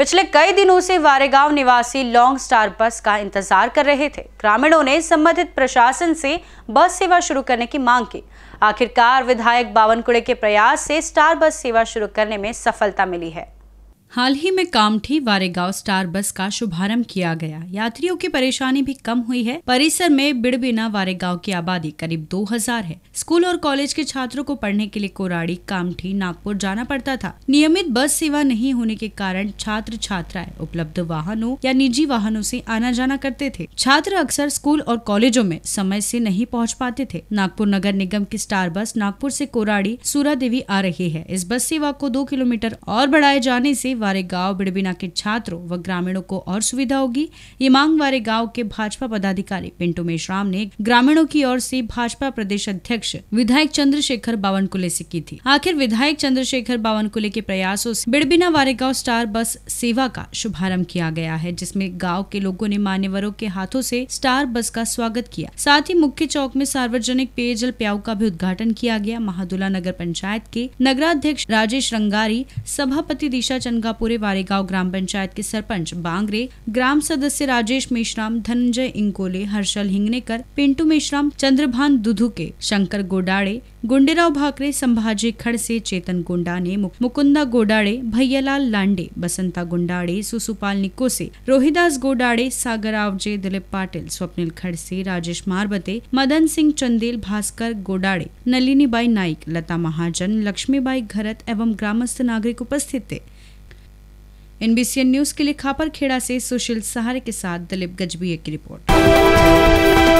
पिछले कई दिनों से वारेगांव निवासी लॉन्ग स्टार बस का इंतजार कर रहे थे ग्रामीणों ने संबंधित प्रशासन से बस सेवा शुरू करने की मांग की आखिरकार विधायक बावनकुड़े के प्रयास से स्टार बस सेवा शुरू करने में सफलता मिली है हाल ही में कामठी वारेगांव स्टार बस का शुभारंभ किया गया यात्रियों की परेशानी भी कम हुई है परिसर में बिड़बिना वारेगांव की आबादी करीब 2000 है स्कूल और कॉलेज के छात्रों को पढ़ने के लिए कोराड़ी कामठी नागपुर जाना पड़ता था नियमित बस सेवा नहीं होने के कारण छात्र छात्राएं उपलब्ध वाहनों या निजी वाहनों से आना जाना करते थे छात्र अक्सर स्कूल और कॉलेजों में समय से नहीं पहुँच पाते थे नागपुर नगर निगम की स्टार बस नागपुर से कोराड़ी सूरा देवी आ रही है इस बस सेवा को दो किलोमीटर और बढ़ाए जाने से वारे गांव बिड़बिना के छात्रों व ग्रामीणों को और सुविधा होगी ये मांग वारे गांव के भाजपा पदाधिकारी पिंटू मेश्राम ने ग्रामीणों की ओर से भाजपा प्रदेश अध्यक्ष विधायक चंद्रशेखर बावनकुले से की थी आखिर विधायक चंद्रशेखर बावनकुले के प्रयासों से बिड़बिना वारे गाँव स्टार बस सेवा का शुभारम्भ किया गया है जिसमे गाँव के लोगों ने मान्यवरों के हाथों से स्टार बस का स्वागत किया साथ ही मुख्य चौक में सार्वजनिक पेयजल प्याऊ का भी उद्घाटन किया गया महादुला नगर पंचायत के नगराध्यक्ष राजेश रंगारी सभापति दिशा चंगा दुर्गापुरे वारेगांव ग्राम पंचायत के सरपंच बांगरे ग्राम सदस्य राजेश मेश्राम धनंजय इंकोले हर्षल हिंगनेकर पिंटू मेश्राम चंद्रभान दुधुके शंकर गोडाड़े गुंडेराव भाकरे संभाजी खड़से चेतन गोंडाने मुकुंदा गोडाड़े भैयालाल लांडे बसंता गोंडाड़े सुसुपाल निकोसे रोहिदास गोडाड़े सागर आवजे दिलीप पाटिल स्वप्निल खड़से राजेश मारबते मदन सिंह चंदेल भास्कर गोडाड़े नलिनी बाई नाइक लता महाजन लक्ष्मीबाई घरत एवं ग्रामस्थ नागरिक उपस्थित थे एनबीसीएन न्यूज के लिए खापर खेड़ा से सुशील सहारे के साथ दिलीप गजबी की रिपोर्ट